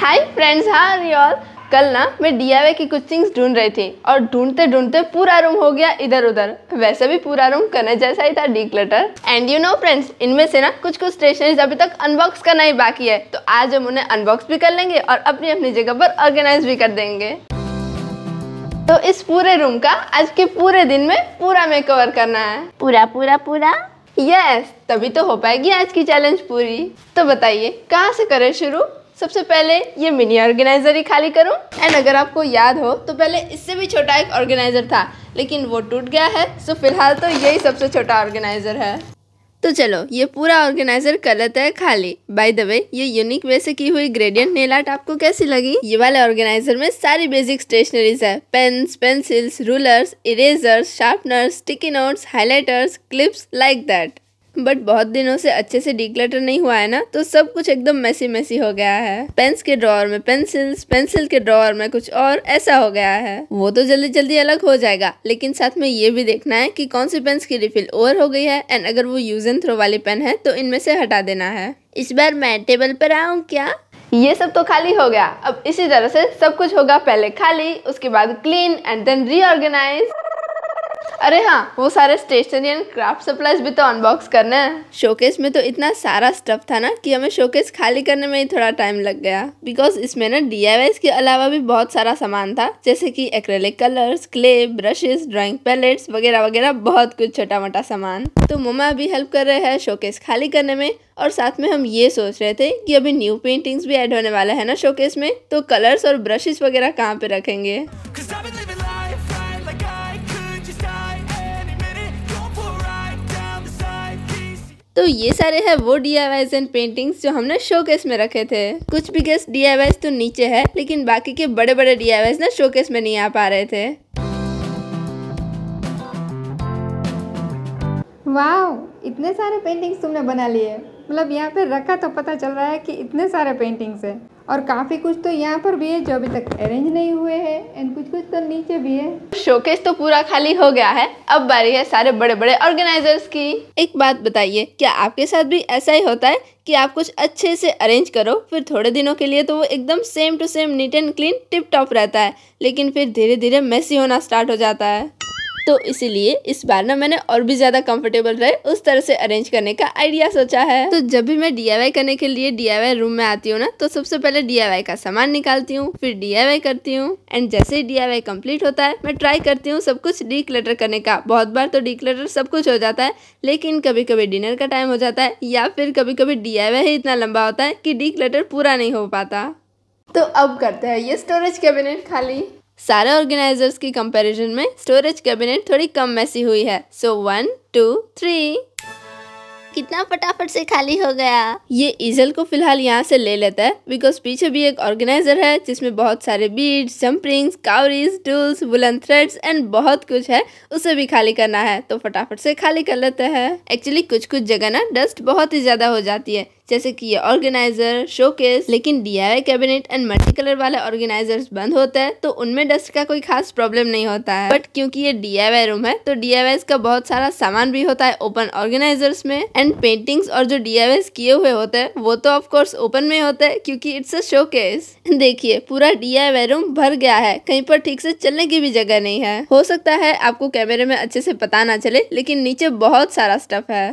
hi friends हाँ real कल ना मैं डी की कुछ थिंग्स ढूंढ रही थी और ढूंढते ढूंढते पूरा रूम हो गया इधर उधर वैसे भी पूरा रूम करने जैसा ही था declutter and you know friends इनमें से ना कुछ कुछ स्टेशनरीज अभी तक अनबॉक्स करना ही बाकी है तो आज हम उन्हें अनबॉक्स भी कर लेंगे और अपनी अपनी जगह पर ऑर्गेनाइज भी कर देंगे तो इस पूरे रूम का आज के पूरे दिन में पूरा में कवर करना है पूरा पूरा पूरा यस yes, तभी तो हो पाएगी आज की चैलेंज पूरी तो बताइए कहाँ से करें शुरू सबसे पहले ये मिनी ऑर्गेनाइज़र ही खाली करूँ एंड अगर आपको याद हो तो पहले इससे भी छोटा एक ऑर्गेनाइज़र था लेकिन वो टूट गया है सो फिलहाल तो यही सबसे छोटा ऑर्गेनाइज़र है तो चलो ये पूरा ऑर्गेनाइजर गलत है खाली बाय द वे ये यूनिक वे से की हुई ग्रेडियंट नेल आर्ट आपको कैसी लगी ये वाले ऑर्गेनाइजर में सारी बेसिक स्टेशनरीज है pens pencils rulers erasers sharpeners sticky notes highlighters clips like that but बहुत दिनों से अच्छे से डिक्लेटर नहीं हुआ है ना तो सब कुछ एकदम मैसी मैसी हो गया है पेन्स के ड्रॉर में पेंसिल्स पेंसिल के ड्रॉर में कुछ और ऐसा हो गया है वो तो जल्दी जल्दी अलग हो जाएगा लेकिन साथ में ये भी देखना है कि कौन सी पेन्स की रिफिल ओवर हो गई है एंड अगर वो यूज एंड थ्रो वाली पेन है तो इनमें से हटा देना है इस बार मैं टेबल पर आऊँ क्या ये सब तो खाली हो गया अब इसी तरह से सब कुछ होगा पहले खाली उसके बाद क्लीन एंड देन रीऑर्गेनाइज अरे हाँ वो सारे स्टेशनरी एंड क्राफ्ट सप्लाईज भी तो अनबॉक्स करना है शोकेस में तो इतना सारा स्टफ था ना कि हमें शोकेस खाली करने में ही थोड़ा टाइम लग गया बिकॉज इसमें ना डी के अलावा भी बहुत सारा सामान था जैसे कि acrylic colours clay brushes drawing palettes वगैरह वगैरह बहुत कुछ छोटा मोटा सामान तो मम्मा अभी हेल्प कर रहे हैं शोकेस खाली करने में और साथ में हम ये सोच रहे थे कि अभी न्यू पेंटिंग्स भी ऐड होने वाला है ना शोकेस में तो कलर्स और ब्रशेस वगैरह कहाँ पे रखेंगे तो ये सारे हैं वो डी आई एंड पेंटिंग्स जो हमने शोकेस में रखे थे कुछ बिगेस्ट डी तो नीचे है लेकिन बाकी के बड़े बड़े डी ना शोकेस में नहीं आ पा रहे थे वाह इतने सारे पेंटिंग्स तुमने बना लिए मतलब यहाँ पे रखा तो पता चल रहा है कि इतने सारे पेंटिंग्स हैं और काफ़ी कुछ तो यहाँ पर भी है जो अभी तक अरेंज नहीं हुए हैं एंड कुछ कुछ तो नीचे भी है शोकेस तो पूरा खाली हो गया है अब बारी है सारे बड़े बड़े ऑर्गेनाइजर्स की एक बात बताइए क्या आपके साथ भी ऐसा ही होता है कि आप कुछ अच्छे से अरेंज करो फिर थोड़े दिनों के लिए तो वो एकदम same to same neat and clean tip top रहता है लेकिन फिर धीरे धीरे मैसी होना स्टार्ट हो जाता है तो इसीलिए इस बार ना मैंने और भी ज़्यादा कंफर्टेबल रहे उस तरह से अरेंज करने का आइडिया सोचा है तो जब भी मैं डी करने के लिए डी रूम में आती हूँ ना तो सबसे पहले डी का सामान निकालती हूँ फिर डी करती हूँ एंड जैसे ही डी कंप्लीट होता है मैं ट्राई करती हूँ सब कुछ डी करने का बहुत बार तो डी सब कुछ हो जाता है लेकिन कभी कभी डिनर का टाइम हो जाता है या फिर कभी कभी डी ही इतना लंबा होता है कि डी पूरा नहीं हो पाता तो अब करते हैं ये स्टोरेज कैबिनेट खाली सारे ऑर्गेनाइजर्स की कंपैरिजन में स्टोरेज कैबिनेट थोड़ी कम मैसी हुई है सो वन टू थ्री कितना फटाफट से खाली हो गया ये ईजल को फिलहाल यहाँ से ले लेता है बिकॉज पीछे भी एक ऑर्गेनाइजर है जिसमें बहुत सारे bead jump rings cowries tools woollen threads and बहुत कुछ है उसे भी खाली करना है तो फटाफट से खाली कर लेते हैं एक्चुअली कुछ कुछ जगह ना डस्ट बहुत ही ज्यादा हो जाती है जैसे कि ये ऑर्गेनाइजर शोकेस लेकिन the cabinet and multi colour वाले ऑर्गेनाइजर्स बंद होता है तो उनमें डस्ट का कोई खास प्रॉब्लम नहीं होता है बट क्योंकि ये डी रूम है तो डी का बहुत सारा सामान भी होता है ओपन ऑर्गेनाइजर्स में एंड पेंटिंग्स और जो डी किए हुए होते हैं वो तो ऑफकोर्स ओपन में होता है क्योंकि इट्स अ शोकेस देखिए पूरा डी रूम भर गया है कहीं पर ठीक से चलने की भी जगह नहीं है हो सकता है आपको कैमरे में अच्छे से पता ना चले लेकिन नीचे बहुत सारा स्टफ है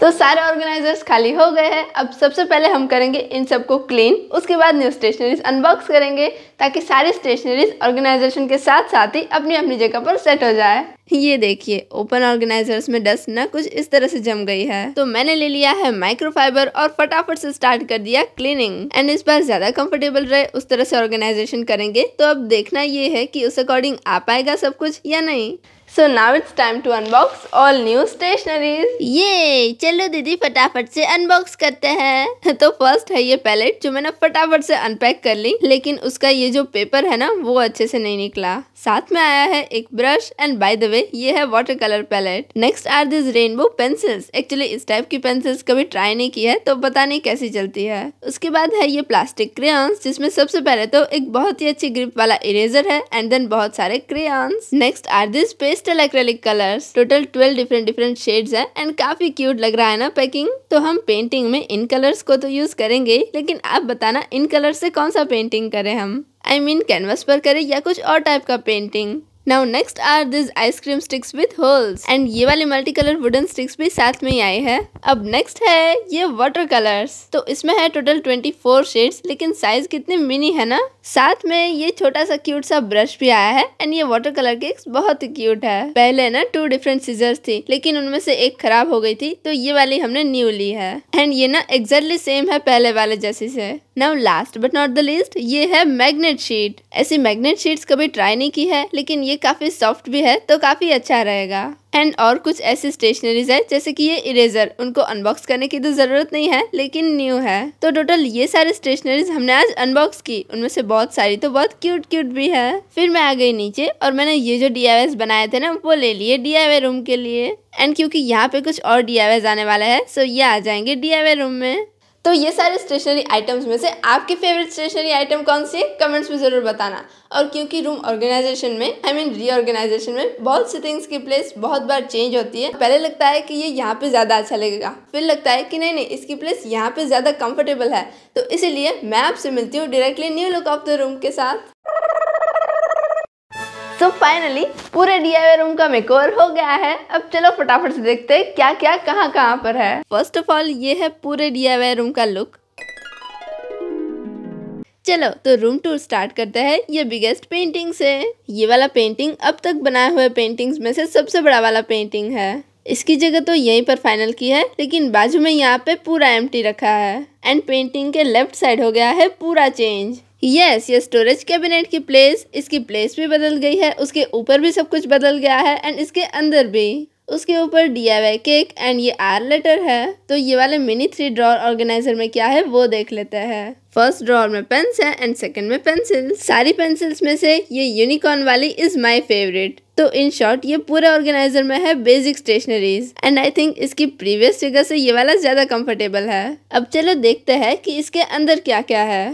तो सारे ऑर्गेनाइजर्स खाली हो गए हैं अब सबसे पहले हम करेंगे इन सबको क्लीन उसके बाद न्यू स्टेशनरीज अनबॉक्स करेंगे ताकि सारी स्टेशनरीज ऑर्गेनाइजेशन के साथ साथ ही अपनी अपनी जगह पर सेट हो जाए ये देखिए ओपन ऑर्गेनाइजर्स में डस्ट ना कुछ इस तरह से जम गई है तो मैंने ले लिया है माइक्रोफाइबर और फटाफट से स्टार्ट कर दिया क्लीनिंग एंड इस बार ज्यादा कंफर्टेबल रहे उस तरह से ऑर्गेनाइजेशन करेंगे तो अब देखना ये है कि उस अकॉर्डिंग आ पाएगा सब कुछ या नहीं so now it's time to unbox all new stationery ये चलो दीदी फटाफट से अनबॉक्स करते हैं तो फर्स्ट है ये पैलेट जो मैंने फटाफट से अनपैक कर ली लेकिन उसका ये जो पेपर है ना वो अच्छे से नहीं निकला साथ में आया है एक brush and by the way ये है water colour palette next are this rainbow pencils actually इस टाइप की पेंसिल्स कभी ट्राई नहीं की है तो पता नहीं कैसी चलती है उसके बाद है ये प्लास्टिक क्रेयॉन्स जिसमें सबसे पहले तो एक बहुत ही अच्छी ग्रिप वाला इरेजर है एंड देन बहुत सारे crayons next are this paste pastel acrylic colours total twelve different different shades है एंड काफी क्यूट लग रहा है ना पैकिंग तो हम पेंटिंग में इन कलर्स को तो यूज करेंगे लेकिन आप बताना इन कलर से कौन सा पेंटिंग करें हम आई मीन कैनवस पर करें या कुछ और टाइप का painting now next are this ice cream sticks with holes and ये वाले मल्टी कलर वुडन स्टिक्स भी साथ में ही आए हैं अब नेक्स्ट है ये वाटर कलर्स तो इसमें है टोटल ट्वेंटी फोर शेड्स लेकिन साइज कितने मिनी है ना साथ में ये छोटा सा क्यूट सा ब्रश भी आया है एंड ये वाटर कलर केक्स बहुत ही क्यूट है पहले ना टू डिफरेंट सीजर्स थी लेकिन उनमें से एक खराब हो गई थी तो ये वाली हमने न्यू ली है एंड ये ना एग्जैक्टली सेम है पहले वाले जैसी से now last but not the least ये है मैग्नेट शीट ऐसी मैग्नेट शीट्स कभी ट्राई नहीं की है लेकिन ये काफ़ी सॉफ्ट भी है तो काफ़ी अच्छा रहेगा एंड और कुछ ऐसी स्टेशनरीज है जैसे कि ये इरेजर उनको अनबॉक्स करने की तो ज़रूरत नहीं है लेकिन न्यू है तो टोटल ये सारे स्टेशनरीज हमने आज अनबॉक्स की उनमें से बहुत सारी तो बहुत क्यूट क्यूट भी है फिर मैं आ गई नीचे और मैंने ये जो डी बनाए थे ना वो ले लिए डी रूम के लिए एंड क्योंकि यहाँ पे कुछ और डी आने वाला है सो ये आ जाएंगे डी रूम में तो ये सारे स्टेशनरी आइटम्स में से आपकी फेवरेट स्टेशनरी आइटम कौन सी है कमेंट्स में ज़रूर बताना और क्योंकि रूम ऑर्गेनाइजेशन में आई मीन रीऑर्गेनाइजेशन में बहुत सी थिंग्स की प्लेस बहुत बार चेंज होती है पहले लगता है कि ये यहाँ पे ज़्यादा अच्छा लगेगा फिर लगता है कि नहीं नहीं इसकी प्लेस यहाँ पे ज़्यादा कंफर्टेबल है तो इसीलिए मैं आपसे मिलती हूँ directly new look of the room के साथ सो so फाइनली पूरे डी रूम का मेकओवर हो गया है अब चलो फटाफट से देखते हैं क्या क्या कहाँ कहाँ पर है फर्स्ट ऑफ ऑल ये है पूरे डी रूम का लुक चलो तो रूम टूर स्टार्ट करते हैं ये बिगेस्ट पेंटिंग से ये वाला पेंटिंग अब तक बनाए हुए पेंटिंग्स में से सबसे बड़ा वाला पेंटिंग है इसकी जगह तो यहीं पर फाइनल की है लेकिन बाजू में यहाँ पे पूरा एम रखा है एंड पेंटिंग के लेफ्ट साइड हो गया है पूरा चेंज यस ये स्टोरेज कैबिनेट की प्लेस इसकी प्लेस भी बदल गई है उसके ऊपर भी सब कुछ बदल गया है एंड इसके अंदर भी उसके ऊपर डी केक एंड ये आर लेटर है तो ये वाले मिनी थ्री ड्रॉर ऑर्गेनाइजर में क्या है वो देख लेते हैं फर्स्ट ड्रॉर में पेंस है एंड सेकंड में पेंसिल सारी पेंसिल्स में से ये यूनिकॉर्न वाली इज माय फेवरेट तो इन शॉर्ट ये पूरे ऑर्गेनाइजर में है basic stationeries and I think इसकी प्रीवियस जगह से ये वाला ज्यादा कम्फर्टेबल है अब चलो देखते है की इसके अंदर क्या क्या है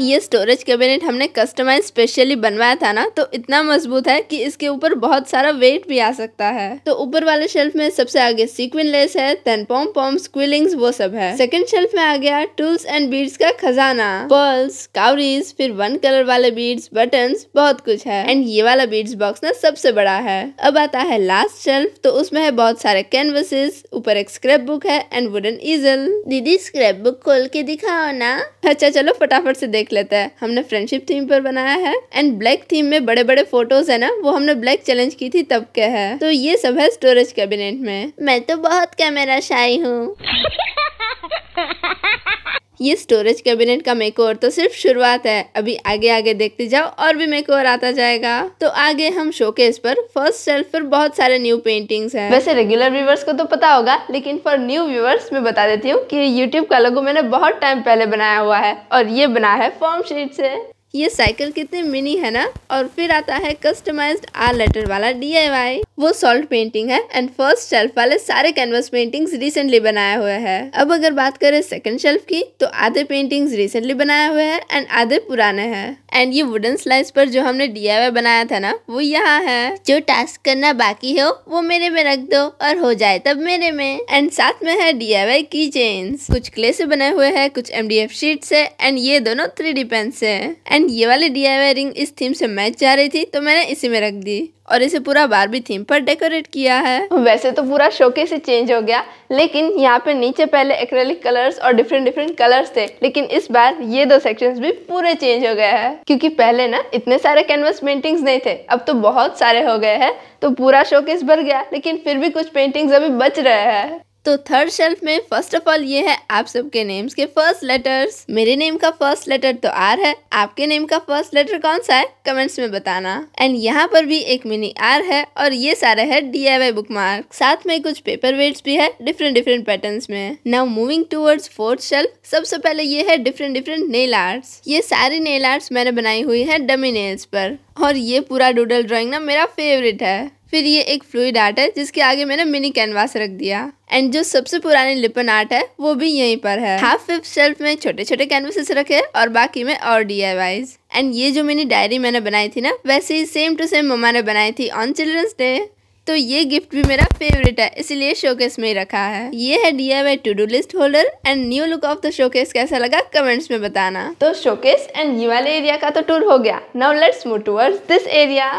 ये स्टोरेज कैबिनेट हमने कस्टमाइज स्पेशली बनवाया था ना तो इतना मजबूत है कि इसके ऊपर बहुत सारा वेट भी आ सकता है तो ऊपर वाले शेल्फ में सबसे आगे सीक्वेंट लेस है देन पॉम पॉम स्क्विलिंग वो सब है सेकंड शेल्फ में आ गया टूल्स एंड बीड्स का खजाना पर्ल्स काउरीज फिर वन कलर वाले बीड्स बटन बहुत कुछ है एंड ये वाला बीड्स बॉक्स ना सबसे बड़ा है अब आता है लास्ट शेल्फ तो उसमें है बहुत सारे कैनवसेस ऊपर एक स्क्रेप बुक है एंड वुडन ईजल दीदी स्क्रेप बुक खोल के दिखाओ ना अच्छा चलो फटाफट से देख देख लेता है हमने फ्रेंडशिप थीम पर बनाया है एंड ब्लैक थीम में बड़े बड़े फोटोज है ना वो हमने ब्लैक चैलेंज की थी तब के है तो ये सब है स्टोरेज कैबिनेट में मैं तो बहुत कैमरा शाही हूँ ये स्टोरेज कैबिनेट का मेक तो सिर्फ शुरुआत है अभी आगे आगे देखते जाओ और भी मेक आता जाएगा तो आगे हम शोकेस पर फर्स्ट शेल्फ पर बहुत सारे न्यू पेंटिंग्स है वैसे रेगुलर व्यूवर्स को तो पता होगा लेकिन फॉर न्यू व्यूवर्स मैं बता देती हूँ की यूट्यूब का लोगो मैंने बहुत टाइम पहले बनाया हुआ है और ये बना है फॉर्म शीट से ये साइकिल कितनी मिनी है ना और फिर आता है कस्टमाइज्ड आर लेटर वाला डीआईवाई वो सॉल्ट पेंटिंग है एंड फर्स्ट शेल्फ वाले सारे कैनवस पेंटिंग्स रिसेंटली बनाया हुआ है अब अगर बात करें सेकंड शेल्फ की तो आधे पेंटिंग्स रिसेंटली बनाया हुआ है एंड आधे पुराने हैं एंड ये वुडन स्लाइस पर जो हमने डी बनाया था ना वो यहाँ है जो टास्क करना बाकी हो वो मेरे में रख दो और हो जाए तब मेरे में एंड साथ में है डी की चेन्स कुछ क्ले से बने हुए है कुछ एम डी एफ शीट से एंड ये दोनों थ्री डी पेन से एंड ये वाली डी रिंग इस थीम से मैच जा रही थी तो मैंने इसी में रख दी और इसे पूरा बारबी थीम पर डेकोरेट किया है वैसे तो पूरा शोकेस ही चेंज हो गया लेकिन यहाँ पे नीचे पहले एक्रेलिक कलर्स और डिफरेंट डिफरेंट कलर्स थे लेकिन इस बार ये दो सेक्शंस भी पूरे चेंज हो गए हैं क्योंकि पहले ना इतने सारे कैनवस पेंटिंग्स नहीं थे अब तो बहुत सारे हो गए हैं तो पूरा शोकेस भर गया लेकिन फिर भी कुछ पेंटिंग्स अभी बच रहे हैं तो थर्ड शेल्फ में फर्स्ट ऑफ ऑल ये है आप सबके नेम्स के फर्स्ट लेटर्स मेरे नेम का फर्स्ट लेटर तो आर है आपके नेम का फर्स्ट लेटर कौन सा है कमेंट्स में बताना एंड यहाँ पर भी एक मिनी आर है और ये सारे है D I Y bookmark साथ में कुछ पेपर वेट्स भी है डिफरेंट डिफरेंट पैटर्न में now moving towards fourth shelf सबसे पहले ये है डिफरेंट डिफरेंट नेल आर्ट्स ये सारी नेल आर्ट्स मैंने बनाई हुई है डमी नेल्स पर और ये पूरा डूडल ड्राइंग ना मेरा फेवरेट है फिर ये एक फ्लूड आर्ट है जिसके आगे मैंने मिनी कैनवास रख दिया एंड जो सबसे पुरानी लिपन आर्ट है वो भी यहीं पर है हाफ फिफ्थ शेल्फ में छोटे छोटे कैनवासेस रखे और बाकी में और डी एंड ये जो मिनी डायरी मैंने बनाई थी ना वैसे ही सेम टू सेम मम्मा ने बनाई थी ऑन चिल्ड्रंस डे तो ये गिफ्ट भी मेरा फेवरेट है इसीलिए शोकेस में ही रखा है ये है D I to do list holder and new look of the showcase कैसा लगा कमेंट्स में बताना तो शोकेस एंड ये वाले एरिया का तो टूर हो गया now let's move towards this area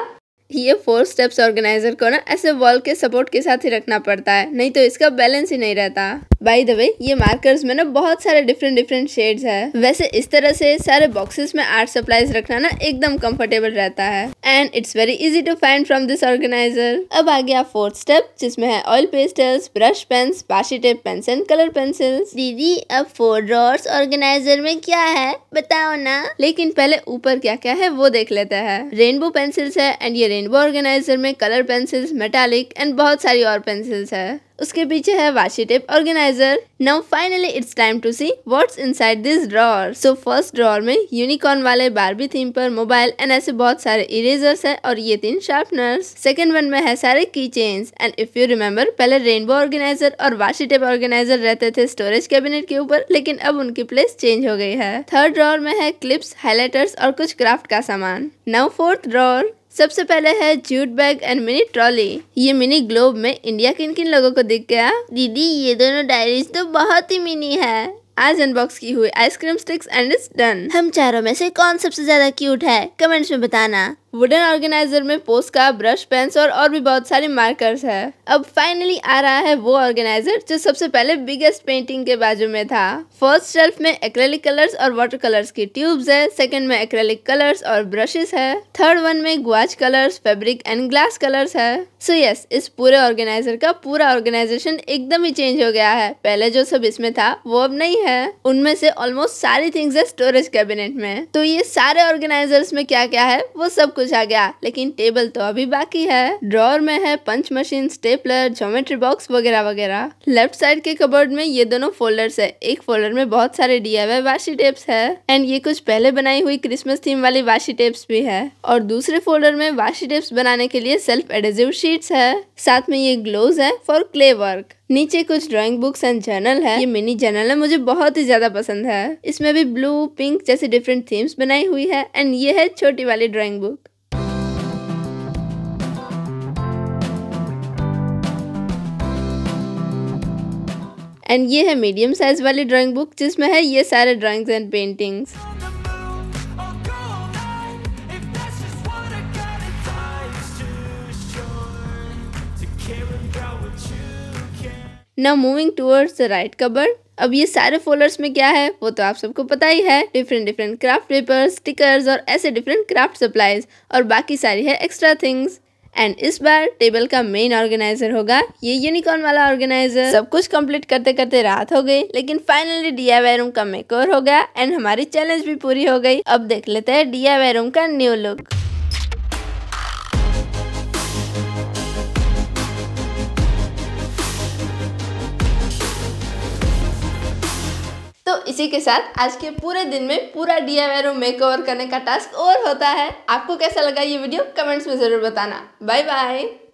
ये फोर स्टेप्स ऑर्गेनाइजर को ना ऐसे वॉल के सपोर्ट के साथ ही रखना पड़ता है नहीं तो इसका बैलेंस ही नहीं रहता बाय द वे ये मार्कर्स में ना बहुत सारे डिफरेंट डिफरेंट शेड्स है वैसे इस तरह से सारे बॉक्सेस में आर्ट सप्लाईज रखना ना एकदम कंफर्टेबल रहता है and it's very easy to find from this organiser अब आ गया फोर्थ स्टेप जिसमें है oil pastels brush pens washi tape pencil and colour pencils दीदी अब फोर ड्रॉर्स ऑर्गेनाइजर में क्या है बताओ ना लेकिन पहले ऊपर क्या क्या है वो देख लेते हैं रेनबो पेंसिल्स है एंड ये रेन एंड वो ऑर्गेनाइजर में कलर पेंसिल्स मेटालिक एंड बहुत सारी और पेंसिल्स है उसके पीछे है washi tape organiser now finally it's time to see what's inside this drawer so first drawer में यूनिकॉर्न वाले बारबी थीम पर मोबाइल एंड ऐसे बहुत सारे इरेजर्स है और ये तीन शार्पनर्स सेकंड वन में है सारे key chains and if you remember पहले रेनबो ऑर्गेनाइजर और वाशी टेप ऑर्गेनाइजर रहते थे स्टोरेज कैबिनेट के ऊपर लेकिन अब उनकी प्लेस चेंज हो गई है थर्ड ड्रॉर में है क्लिप्स हाईलाइटर्स और कुछ क्राफ्ट का सामान नाउ फोर्थ ड्रॉर सबसे पहले है jute bag and mini trolley ये मिनी ग्लोब में इंडिया किन किन लोगों को दिख गया दीदी ये दोनों डायरीज तो बहुत ही मिनी है आज अनबॉक्स की हुई ice cream sticks and it's done हम चारों में से कौन सबसे ज्यादा क्यूट है कमेंट्स में बताना वुडन ऑर्गेनाइजर में पोस्ट का ब्रश पेंस और और भी बहुत सारे मार्कर्स है अब फाइनली आ रहा है वो ऑर्गेनाइजर जो सबसे पहले बिगेस्ट पेंटिंग के बाजू में था फर्स्ट शेल्फ में एक्रेलिक कलर्स और वाटर कलर्स की ट्यूब्स है सेकंड में एक्रेलिक कलर्स और ब्रशेस है थर्ड वन में gouache colours fabric and glass colours है सो so यस yes, इस पूरे ऑर्गेनाइजर का पूरा ऑर्गेनाइजेशन एकदम ही चेंज हो गया है पहले जो सब इसमें था वो अब नहीं है उनमें से ऑलमोस्ट सारी थिंग्स है स्टोरेज कैबिनेट में तो ये सारे ऑर्गेनाइजर्स में क्या क्या है वो सब कुछ बुझा गया लेकिन टेबल तो अभी बाकी है ड्रॉर में है punch machine stapler geometry box वगैरह वगैरह लेफ्ट साइड के कबोर्ड में ये दोनों फोल्डर्स है एक फोल्डर में बहुत सारे डी आई वाशी टेप्स है एंड ये कुछ पहले बनाई हुई क्रिसमस थीम वाली वाशी टेप्स भी है और दूसरे फोल्डर में वाशी टेप्स बनाने के लिए सेल्फ एडेजिव शीट्स है साथ में ये ग्लोव है फॉर क्ले वर्क नीचे कुछ ड्राइंग बुक्स एंड जर्नल है ये मिनी जर्नल है मुझे बहुत ही ज्यादा पसंद है इसमें भी ब्लू पिंक जैसी डिफरेंट थीम्स बनाई हुई है एंड ये है छोटी वाली ड्राइंग बुक एंड ये है मीडियम साइज़ वाली ड्राइंग बुक जिसमें है ये सारे drawings and paintings now moving towards the right cover अब ये सारे फोल्डर्स में क्या है वो तो आप सबको पता ही है different different craft paper stickers और ऐसे डिफरेंट क्राफ्ट सप्लाईज और बाकी सारी है एक्स्ट्रा थिंग्स एंड इस बार टेबल का मेन ऑर्गेनाइजर होगा ये यूनिकॉर्न वाला ऑर्गेनाइजर सब कुछ कंप्लीट करते करते रात हो गई लेकिन फाइनली डिया रूम का मेकओवर हो गया एंड हमारी चैलेंज भी पूरी हो गई अब देख लेते हैं डिया रूम का न्यू लुक इसी के साथ आज के पूरे दिन में पूरा डी आई रूम मेकओवर करने का टास्क और होता है आपको कैसा लगा ये वीडियो कमेंट्स में ज़रूर बताना बाय बाय